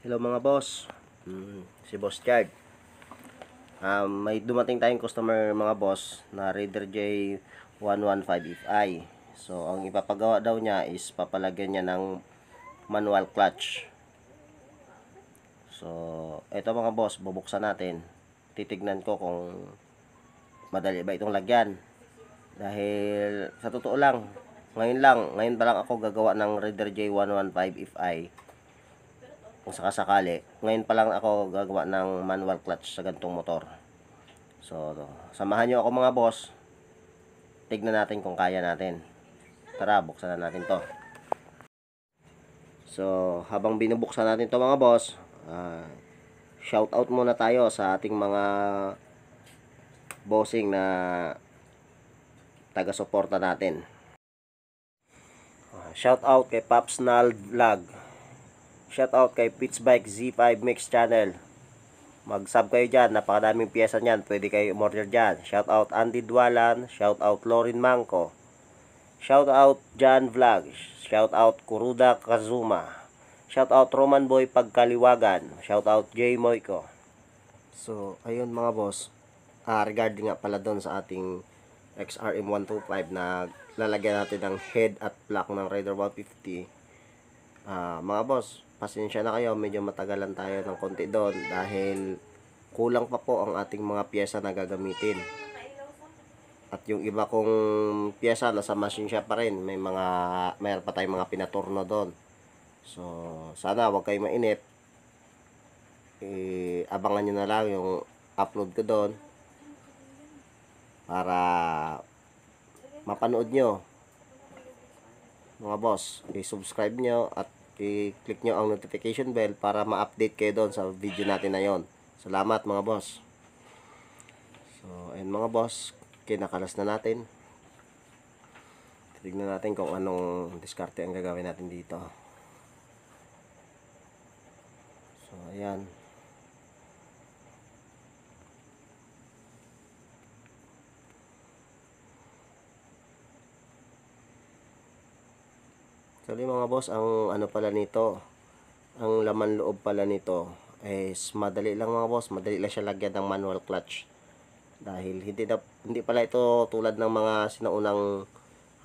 Hello mga boss. Mm, si Boss Chad. Um, ah, may dumating tayong customer mga boss na Raider J115FI. So, ang ipapagawa daw niya is papalagyan niya ng manual clutch. So, ito mga boss, bubuksan natin. Titignan ko kung madali ba itong lagyan. Dahil, sa totoo lang, ngayon lang, ngayon pa lang ako gagawa ng Raider J115FI kung sakasakali. Ngayon pa lang ako gagawa ng manual clutch sa gantong motor. So, samahan nyo ako mga boss. Tignan natin kung kaya natin. Tara, buksan na natin to. So, habang binubuksan natin to mga boss, uh, shout out muna tayo sa ating mga bossing na taga-suporta natin. Uh, shout out kay Pops Nal Vlog shout out kay Pitchbike Z5 Mix Channel. Mag-sub kayo dyan. Napakadaming piyesa niyan. Pwede kayo umorder dyan. Shout out Andy Dwalan. Shout out Lorin Mangko. Shout out John Vlog. Shout out Kuruda Kazuma. Shout out Roman Boy Pagkaliwagan. Shout out Jay Moiko. So, ayun mga boss. Uh, regarding nga pala doon sa ating XRM125 na lalagyan natin ng head at block ng Raider 150. Uh, ah, mga boss, pasensya na kayo, medyo matagalan tayo ng konti doon dahil kulang pa po ang ating mga piyesa na gagamitin. At yung iba kong piyesa nasa machine shop pa rin, may mga mayroon pa tayong mga pinaturno doon. So, sana wag kayo mainip. Eh, abangan niyo na lang yung upload ko doon para mapanood nyo mga boss, i-subscribe nyo at i-click nyo ang notification bell para ma-update kayo doon sa video natin na yon. Salamat mga boss. So, ayun mga boss, kinakalas na natin. Tignan natin kung anong diskarte ang gagawin natin dito. So, ayan. Actually mga boss, ang ano pala nito, ang laman loob pala nito is madali lang mga boss, madali lang siya lagyan ng manual clutch. Dahil hindi na, hindi pala ito tulad ng mga sinaunang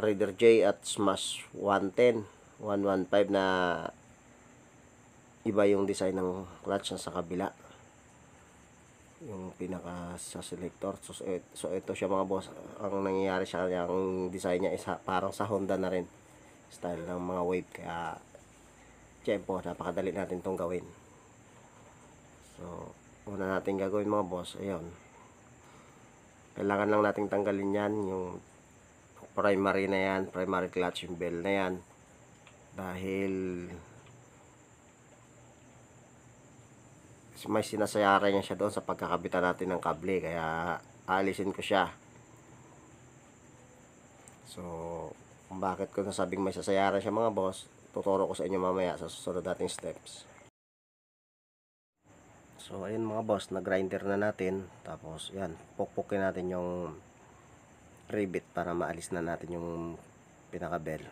Raider J at Smash 110, 115 na iba yung design ng clutch na sa kabila. Yung pinaka sa selector. So, so ito e, siya mga boss, ang nangyayari sa kanya, ang design niya is parang sa Honda na rin style ng mga wave kaya tiyempo napakadali natin itong gawin so una natin gagawin mga boss ayun kailangan lang nating tanggalin yan yung primary na yan primary clutch yung bell na yan dahil may sinasayara niya siya doon sa pagkakabitan natin ng kable kaya alisin ko siya so kung bakit ko nasabing may sasayaran siya mga boss, tuturo ko sa inyo mamaya sa susunod nating steps. So, ayun mga boss, na-grinder na natin. Tapos, yan, pukpukin natin yung rivet para maalis na natin yung pinaka-bell.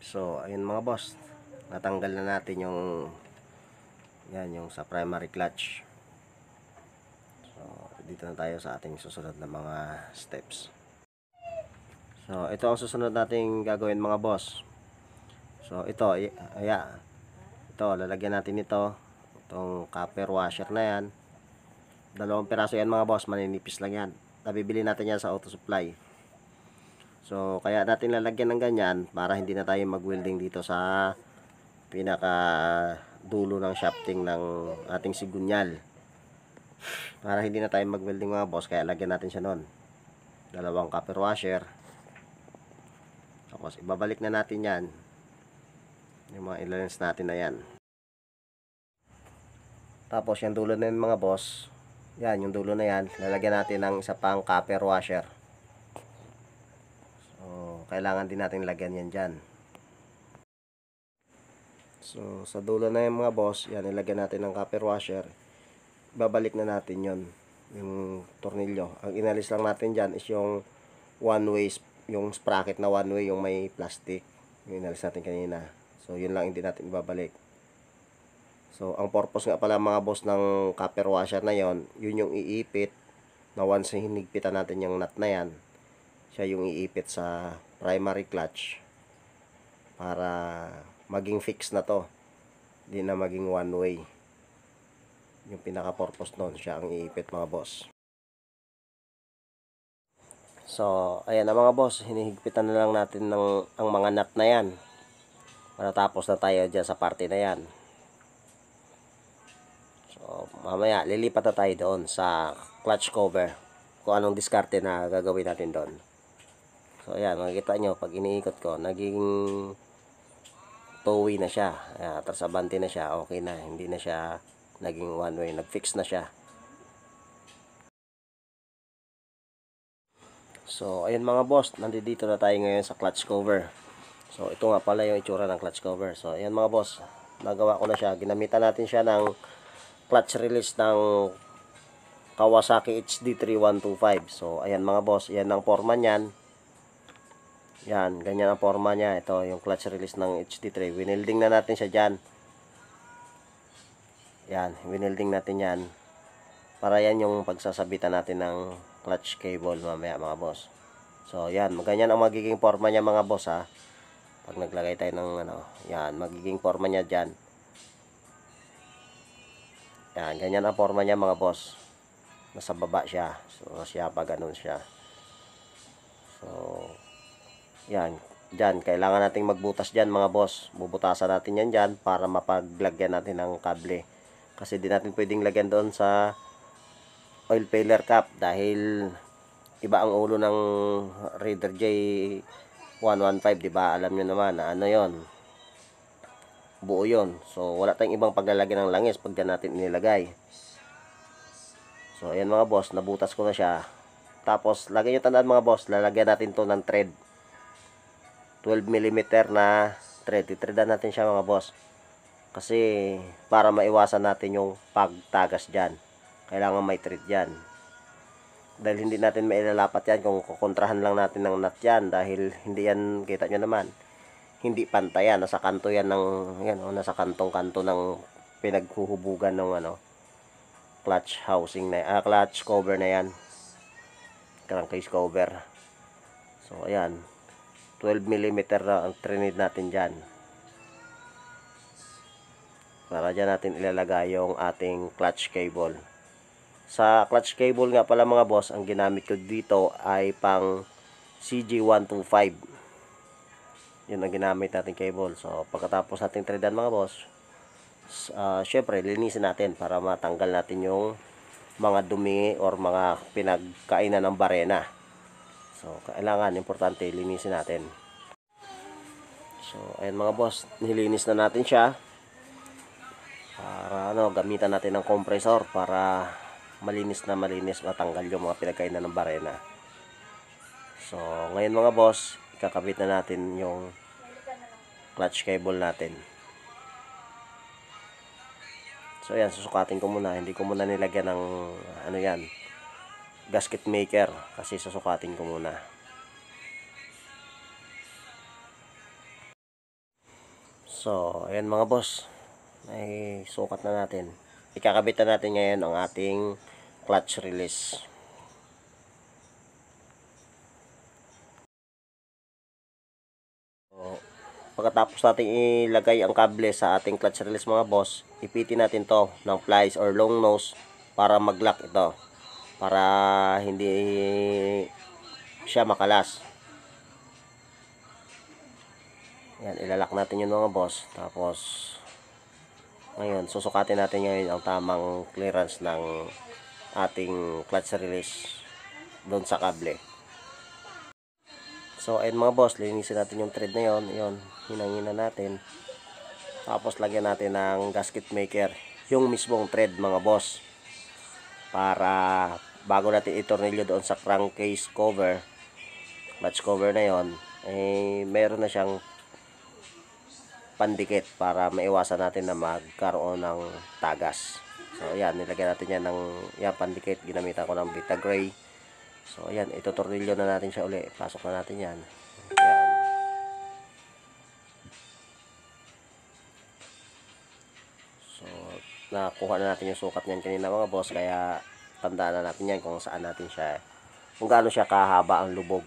So, ayun mga boss. Natanggal na natin yung yan, yung sa primary clutch. So, dito na tayo sa ating susunod na mga steps. So, ito ang susunod nating gagawin mga boss. So, ito, yeah, ito, lalagyan natin ito. Itong copper washer na yan. Dalawang piraso yan mga boss, maninipis lang yan. Nabibili natin yan sa auto supply. So, kaya natin lalagyan ng ganyan para hindi na tayo mag-welding dito sa pinaka ah, dulo ng shafting ng ating sigunyal. Para hindi na tayo mag-welding mga boss, kaya lagyan natin siya noon. Dalawang copper washer. Tapos, ibabalik na natin yan. Yung mga ilalens natin na yan. Tapos, yung dulo na yun mga boss. Yan, yung dulo na yan. Lalagyan natin ng isa pang copper washer kailangan din natin lagyan yan dyan. So, sa dulo na yung mga boss, yan, ilagyan natin ng copper washer. Babalik na natin yon yung tornilyo. Ang inalis lang natin dyan is yung one-way, yung sprocket na one-way, yung may plastic. Yung inalis natin kanina. So, yun lang hindi natin ibabalik. So, ang purpose nga pala mga boss ng copper washer na yon yun yung iipit na once hinigpitan natin yung nut na yan, siya yung iipit sa primary clutch para maging fix na to hindi na maging one way yung pinaka purpose nun siya ang iipit mga boss so ayan na mga boss hinihigpitan na lang natin ng, ang mga nut na yan matatapos na tayo dyan sa parte na yan so mamaya lilipat na tayo doon sa clutch cover kung anong diskarte na gagawin natin doon So ayan, makikita nyo, pag iniikot ko, naging towi na siya. Ayan, tapos na siya, okay na. Hindi na siya naging one way, nag-fix na siya. So ayun mga boss, nandito na tayo ngayon sa clutch cover. So ito nga pala yung itsura ng clutch cover. So ayan mga boss, nagawa ko na siya. Ginamitan natin siya ng clutch release ng Kawasaki HD3125. So ayan mga boss, ayan ang forma niyan yan, ganyan ang forma niya. Ito, yung clutch release ng HD3. Winelding na natin siya diyan. Yan, winelding natin yan. Para yan yung pagsasabitan natin ng clutch cable mamaya mga boss. So, yan, ganyan ang magiging forma niya mga boss ha. Pag naglagay tayo ng ano, yan, magiging forma niya diyan. Yan, ganyan ang forma niya mga boss. Nasa baba siya. So, siya pa ganun siya. So, yan, Diyan. Kailangan nating magbutas diyan mga boss. Bubutasan natin yan diyan para mapaglagyan natin ng kable. Kasi di natin pwedeng lagyan doon sa oil filler cap dahil iba ang ulo ng Raider J 115 di ba alam niyo naman na ano yon buo yon so wala tayong ibang paglalagyan ng langis pag natin inilagay so ayan mga boss nabutas ko na siya tapos lagay niyo tandaan mga boss lalagyan natin to ng thread 12mm na thread. Itredan natin siya mga boss. Kasi para maiwasan natin yung pagtagas dyan. Kailangan may thread dyan. Dahil hindi natin mailalapat yan kung kukontrahan lang natin ng nut yan. Dahil hindi yan, kita nyo naman, hindi pantay yan. Nasa kanto yan ng, yan oh, nasa kantong-kanto ng pinaghuhubugan ng ano, clutch housing na, ah, clutch cover na yan. Crankcase cover. So, ayan. 12 mm na ang trinid natin dyan para dyan natin ilalagay yung ating clutch cable sa clutch cable nga pala mga boss ang ginamit ko dito ay pang CG125 yun ang ginamit natin cable so pagkatapos natin tridan mga boss uh, syempre linisin natin para matanggal natin yung mga dumi or mga pinagkainan ng barena So, kailangan, importante, linisin natin. So, ayan mga boss, nilinis na natin siya. Para, ano, gamitan natin ng compressor para malinis na malinis, matanggal yung mga pinagkainan ng barena. So, ngayon mga boss, ikakabit na natin yung clutch cable natin. So, ayan, susukatin ko muna. Hindi ko muna nilagyan ng, ano yan, gasket maker kasi sasukatin ko muna so ayan mga boss may sukat na natin ikakabitan natin ngayon ang ating clutch release so, pagkatapos natin ilagay ang kable sa ating clutch release mga boss ipitin natin to ng flies or long nose para maglock ito para hindi siya makalas yan ilalak natin yung mga boss tapos ngayon susukatin natin ngayon ang tamang clearance ng ating clutch release doon sa kable so ayun mga boss linisin natin yung thread na yon yun hinangina natin tapos lagyan natin ng gasket maker yung mismong thread mga boss para bago natin itornilyo doon sa crankcase cover clutch cover na yon eh meron na siyang pandikit para maiwasan natin na magkaroon ng tagas so ayan nilagyan natin yan ng yan pandikit ginamitan ko ng Vita Gray so ayan ito tornilyo na natin siya uli pasok na natin yan ayan so nakuha na natin yung sukat niyan kanina mga boss kaya tandaan na natin yan kung saan natin siya kung gaano siya kahaba ang lubog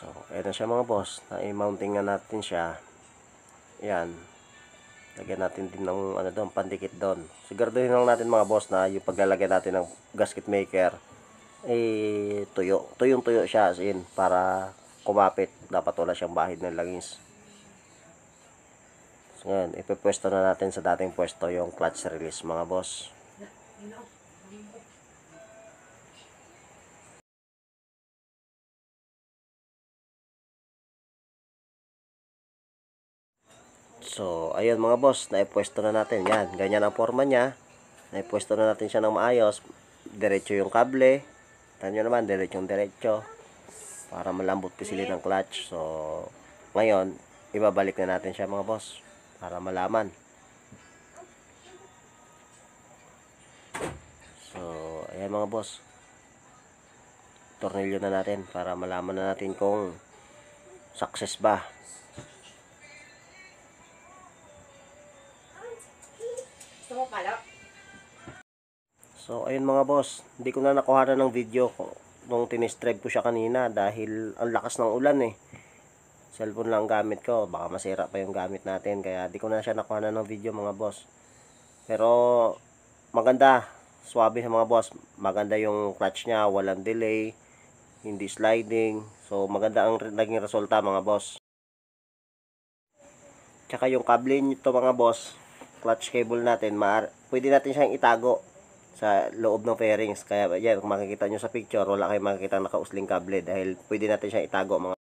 So, eto siya mga boss. Na-mounting nga natin siya. Ayan lagyan natin din ng ano doon, pandikit doon. Siguraduhin lang natin mga boss na yung paglalagay natin ng gasket maker eh tuyo. Tuyong tuyo siya as in para kumapit. Dapat wala siyang bahid ng langis. So, ngayon, ipipwesto na natin sa dating pwesto yung clutch release mga boss. So, ayun mga boss, naipwesto na natin. Yan, ganyan ang forma niya. Naipwesto na natin siya ng maayos. Diretso yung kable. Tanyo naman, diretso yung diretso. Para malambot pisili ng clutch. So, ngayon, ibabalik na natin siya mga boss. Para malaman. So, ayan mga boss. Tornilyo na natin para malaman na natin kung success ba. mo pala. So, ayun mga boss. Hindi ko na nakuha na ng video ko nung tinistrive ko siya kanina dahil ang lakas ng ulan eh. Cellphone lang gamit ko. Baka masira pa yung gamit natin. Kaya di ko na siya nakuha na ng video mga boss. Pero maganda. Swabe sa mga boss. Maganda yung clutch niya. Walang delay. Hindi sliding. So maganda ang naging resulta mga boss. Tsaka yung kable nito mga boss, clutch cable natin, maar pwede natin siyang itago sa loob ng fairings. Kaya yan, kung makikita nyo sa picture, wala kayong makikita nakausling kable dahil pwede natin siyang itago mga